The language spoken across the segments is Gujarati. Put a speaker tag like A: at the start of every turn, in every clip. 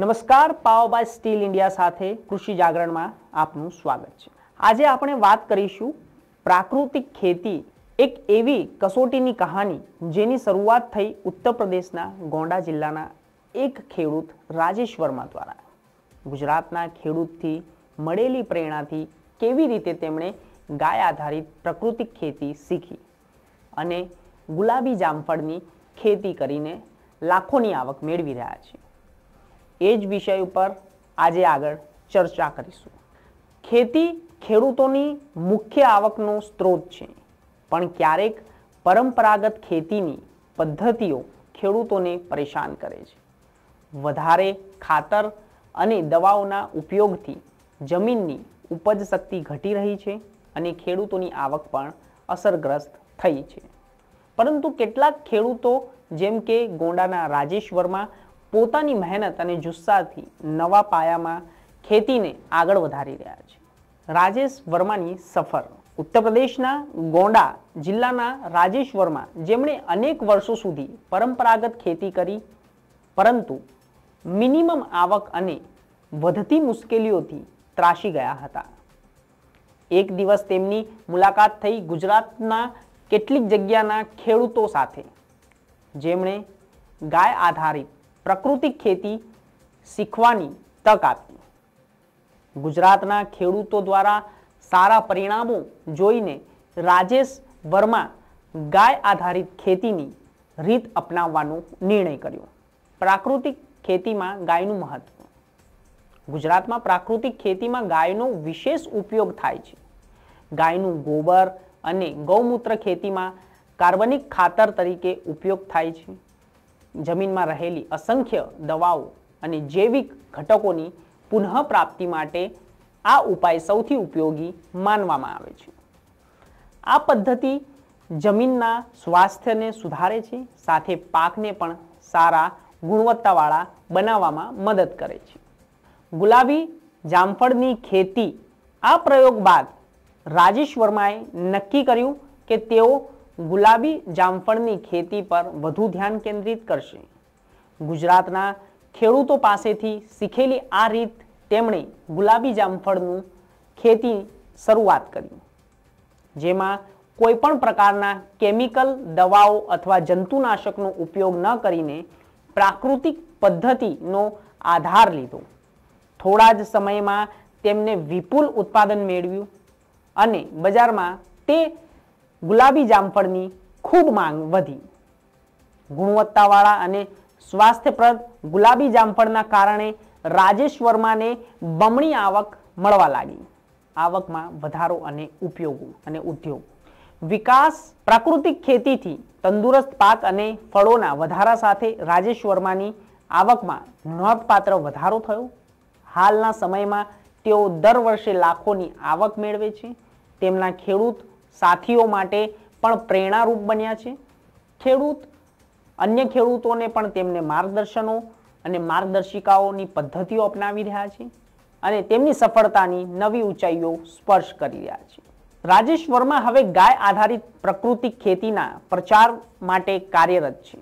A: નમસ્કાર પાવ બાય સ્ટીલ ઇન્ડિયા સાથે કૃષિ જાગરણમાં આપનું સ્વાગત છે આજે આપણે વાત કરીશું પ્રાકૃતિક ખેતી એક એવી કસોટીની કહાની જેની શરૂઆત થઈ ઉત્તર પ્રદેશના ગોંડા જિલ્લાના એક ખેડૂત રાજેશ વર્મા દ્વારા ગુજરાતના ખેડૂતથી મળેલી પ્રેરણાથી કેવી રીતે તેમણે ગાય આધારિત પ્રાકૃતિક ખેતી શીખી અને ગુલાબી જામફળની ખેતી કરીને લાખોની આવક મેળવી રહ્યા છે એ જ વિષય ઉપર આજે આગળ ચર્ચા કરીશું ખેતી ખેડૂતોની મુખ્ય આવકનો સ્ત્રોત છે પણ ક્યારેક પરંપરાગત ખેતીની પદ્ધતિઓ ખેડૂતોને પરેશાન કરે છે વધારે ખાતર અને દવાઓના ઉપયોગથી જમીનની ઉપજ શક્તિ ઘટી રહી છે અને ખેડૂતોની આવક પણ અસરગ્રસ્ત થઈ છે પરંતુ કેટલાક ખેડૂતો જેમ કે ગોંડાના રાજેશ વર્મા પોતાની મહેનત અને જુસ્સાથી નવા પાયામાં ખેતીને આગળ વધારી રહ્યા છે રાજેશ વર્માની સફર ઉત્તર પ્રદેશના ગોંડા જિલ્લાના રાજેશ વર્મા જેમણે અનેક વર્ષો સુધી પરંપરાગત ખેતી કરી પરંતુ મિનિમમ આવક અને વધતી મુશ્કેલીઓથી ત્રાસી ગયા હતા એક દિવસ તેમની મુલાકાત થઈ ગુજરાતના કેટલીક જગ્યાના ખેડૂતો સાથે જેમણે ગાય આધારિત પ્રાકૃતિક ખેતી શીખવાની તક આપી ગુજરાતના ખેડૂતો દ્વારા સારા પરિણામો જોઈને રાજેશ વર્મા ગાય આધારિત ખેતીની રીત અપનાવવાનો નિર્ણય કર્યો પ્રાકૃતિક ખેતીમાં ગાયનું મહત્વ ગુજરાતમાં પ્રાકૃતિક ખેતીમાં ગાયનો વિશેષ ઉપયોગ થાય છે ગાયનું ગોબર અને ગૌમૂત્ર ખેતીમાં કાર્બનિક ખાતર તરીકે ઉપયોગ થાય છે જમીનમાં રહેલી અસંખ્ય દવાઓ અને જૈવિક ઘટકોની પુનઃપ્રાપ્તિ માટે આ ઉપાય સૌથી ઉપયોગી માનવામાં આવે છે આ પદ્ધતિ જમીનના સ્વાસ્થ્યને સુધારે છે સાથે પાકને પણ સારા ગુણવત્તાવાળા બનાવવામાં મદદ કરે છે ગુલાબી જામફળની ખેતી આ પ્રયોગ બાદ રાજેશ વર્માએ નક્કી કર્યું કે તેઓ ગુલાબી જામફળની ખેતી પર વધુ ધ્યાન કેન્દ્રિત કરશે ગુજરાતના ખેડૂતો પાસેથી શીખેલી આ રીત તેમણે ગુલાબી જામફળનું ખેતી શરૂઆત કરી જેમાં કોઈ પણ પ્રકારના કેમિકલ દવાઓ અથવા જંતુનાશકનો ઉપયોગ ન કરીને પ્રાકૃતિક પદ્ધતિનો આધાર લીધો થોડા જ સમયમાં તેમને વિપુલ ઉત્પાદન મેળવ્યું અને બજારમાં તે ગુલાબી જામફળની ખૂબ માંગ વધી ગુણવત્તાવાળા અને સ્વાસ્થ્યપ્રદ ગુલાબી જામફળના કારણે રાજેશ વર્માને બમણી આવક મળવા લાગી આવકમાં વધારો અને ઉપયોગો અને ઉદ્યોગ વિકાસ પ્રાકૃતિક ખેતીથી તંદુરસ્ત પાક અને ફળોના વધારા સાથે રાજેશ વર્માની આવકમાં નોંધપાત્ર વધારો થયો હાલના સમયમાં તેઓ દર વર્ષે લાખોની આવક મેળવે છે તેમના ખેડૂત સાથીઓ માટે પણ પ્રેરણારૂપ બન્યા છે ખેડૂત અન્ય ખેડૂતોને પણ તેમને માર્ગદર્શનો અને માર્ગદર્શિકાઓની પદ્ધતિઓ અપનાવી રહ્યા છે અને તેમની સફળતાની નવી ઊંચાઈઓ સ્પર્શ કરી રહ્યા છે રાજેશ વર્મા હવે ગાય આધારિત પ્રકૃતિક ખેતીના પ્રચાર માટે કાર્યરત છે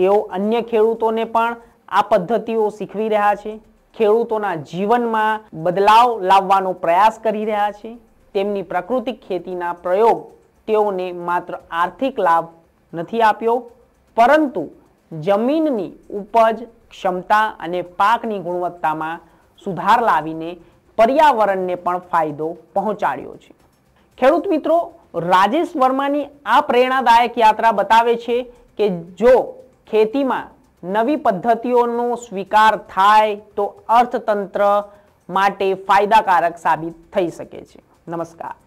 A: તેઓ અન્ય ખેડૂતોને પણ આ પદ્ધતિઓ શીખવી રહ્યા છે ખેડૂતોના જીવનમાં બદલાવ લાવવાનો પ્રયાસ કરી રહ્યા છે તેમની પ્રાકૃતિક ખેતીના પ્રયોગ તેઓને માત્ર આર્થિક લાભ નથી આપ્યો પરંતુ જમીનની ઉપજ ક્ષમતા અને પાકની ગુણવત્તામાં સુધાર લાવીને પર્યાવરણને પણ ફાયદો પહોંચાડ્યો છે ખેડૂત મિત્રો રાજેશ વર્માની આ પ્રેરણાદાયક યાત્રા બતાવે છે કે જો ખેતીમાં નવી પદ્ધતિઓનો સ્વીકાર થાય તો અર્થતંત્ર માટે ફાયદાકારક સાબિત થઈ શકે છે नमस्कार